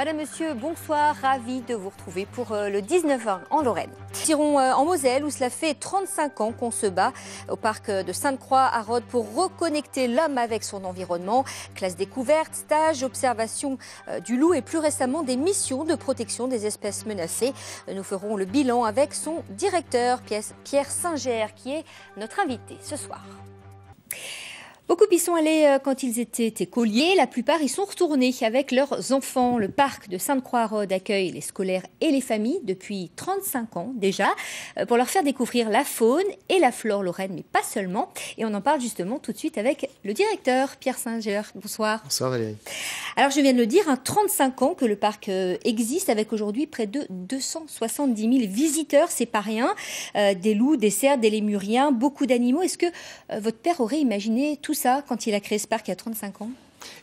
Madame, monsieur, bonsoir. Ravi de vous retrouver pour euh, le 19h en Lorraine. Tirons euh, en Moselle où cela fait 35 ans qu'on se bat au parc euh, de Sainte-Croix à Rhodes pour reconnecter l'homme avec son environnement. Classe découverte, stage, observation du loup et plus récemment des missions de protection des espèces menacées. Nous ferons le bilan avec son directeur, Pierre Singer, qui est notre invité ce soir. Beaucoup y sont allés euh, quand ils étaient écoliers. La plupart y sont retournés avec leurs enfants. Le parc de sainte croix rode accueille les scolaires et les familles depuis 35 ans déjà euh, pour leur faire découvrir la faune et la flore lorraine, mais pas seulement. Et on en parle justement tout de suite avec le directeur Pierre Singer. Bonsoir. Bonsoir Valérie. Alors je viens de le dire, 35 hein, ans que le parc euh, existe avec aujourd'hui près de 270 000 visiteurs. C'est pas rien. des loups, des cerfs, des lémuriens, beaucoup d'animaux. Est-ce que votre père aurait imaginé tout quand il a créé Spark il y a 35 ans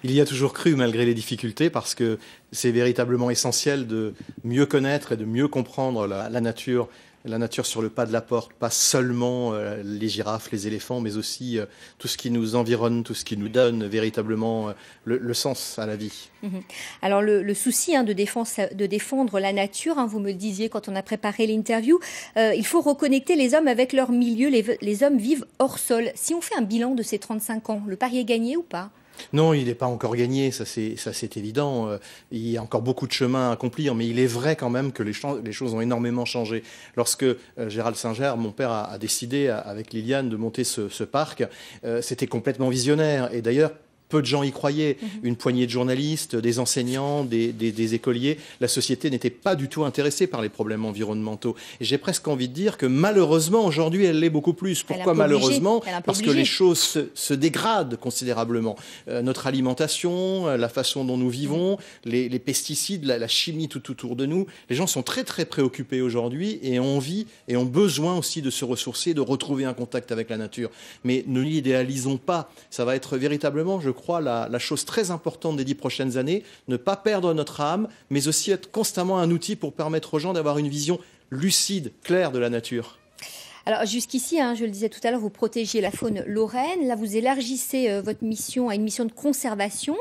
il y a toujours cru malgré les difficultés parce que c'est véritablement essentiel de mieux connaître et de mieux comprendre la nature la nature sur le pas de la porte, pas seulement euh, les girafes, les éléphants, mais aussi euh, tout ce qui nous environne, tout ce qui nous donne véritablement euh, le, sens à la vie. Mhm. Alors le, souci hein, de, défendre la nature, hein, vous me le disiez quand on a préparé l'interview, il faut reconnecter les hommes avec leur milieu, les, les hommes vivent hors sol. Si on fait un bilan de ces 35 ans, le pari est gagné ou pas non, il n'est pas encore gagné, ça c'est évident. Euh, il y a encore beaucoup de chemin à accomplir, mais il est vrai quand même que les, choses ont énormément changé. Lorsque euh, Gérald Singer, mon père, a, décidé avec Liliane de monter ce, ce parc, euh, c'était complètement visionnaire. Et d'ailleurs, peu de gens y croyaient. Mhm. Une poignée de journalistes, des enseignants, des, écoliers. La société n'était pas du tout intéressée par les problèmes environnementaux. Et j'ai presque envie de dire que malheureusement, aujourd'hui, elle l'est beaucoup plus. Pourquoi malheureusement Parce que les choses se, dégradent considérablement. Euh, notre alimentation, euh, la façon dont nous vivons, les, pesticides, la, chimie tout autour de nous. Les gens sont très très préoccupés aujourd'hui et ont envie et ont besoin aussi de se ressourcer, de retrouver un contact avec la nature. Mais ne l'idéalisons pas. Ça va être véritablement, je je crois, la, chose très importante des dix prochaines années, ne pas perdre notre âme, mais aussi être constamment un outil pour permettre aux gens d'avoir une vision lucide, claire de la nature. Alors jusqu'ici, hein, je le disais tout à l'heure, vous protégez la faune lorraine. Là, vous élargissez euh, votre mission à une mission de conservation.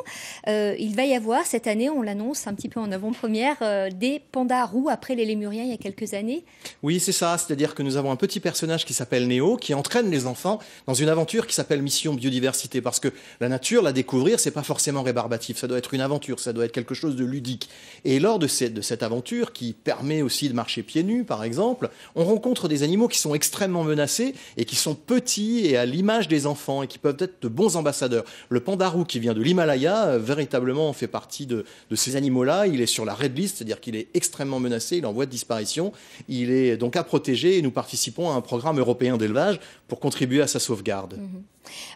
Euh, il va y avoir cette année, on l'annonce un petit peu en avant-première, euh, des pandas roux après les lémuriens il y a quelques années. Oui, c'est ça. C'est-à-dire que nous avons un petit personnage qui s'appelle Néo, qui entraîne les enfants dans une aventure qui s'appelle Mission Biodiversité, parce que la nature, la découvrir, c'est pas forcément rébarbatif. Ça doit être une aventure, ça doit être quelque chose de ludique. Et lors de cette, de cette aventure, qui permet aussi de marcher pieds nus, par exemple, on rencontre des animaux qui sont extrêmement extrêmement menacés et qui sont petits et à l'image des enfants et qui peuvent être de bons ambassadeurs. Le pandarou qui vient de l'Himalaya, euh, véritablement fait partie de, ces animaux-là. Il est sur la red list, c'est-à-dire qu'il est extrêmement menacé, il est en voie de disparition. Il est donc à protéger et nous participons à un programme européen d'élevage pour contribuer à sa sauvegarde. Mhm.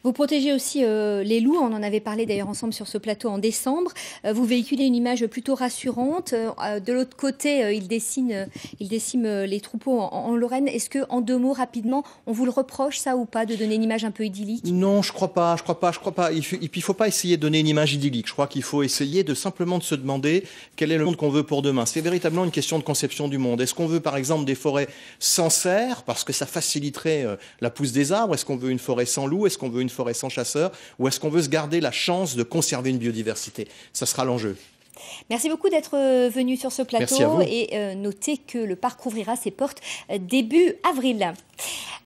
Vous protégez aussi euh, les loups, on en avait parlé d'ailleurs ensemble sur ce plateau en décembre. Euh, vous véhiculez une image plutôt rassurante. Euh, de l'autre côté, ils déciment les troupeaux en, Lorraine. Est-ce qu'en deux mots rapidement, on vous le reproche ça ou pas de donner une image un peu idyllique Non, je crois pas, je crois pas, je crois pas. Il faut, il faut pas essayer de donner une image idyllique. Je crois qu'il faut essayer de simplement de se demander quel est le monde qu'on veut pour demain. C'est véritablement une question de conception du monde. Est-ce qu'on veut, par exemple, des forêts sans serre parce que ça faciliterait la pousse des arbres Est-ce qu'on veut une forêt sans loups qu'on veut une forêt sans chasseurs ou est-ce qu'on veut se garder la chance de conserver une biodiversité Ça sera l'enjeu. Merci beaucoup d'être euh, venu sur ce plateau et euh, notez que le parc ouvrira ses portes euh, début avril.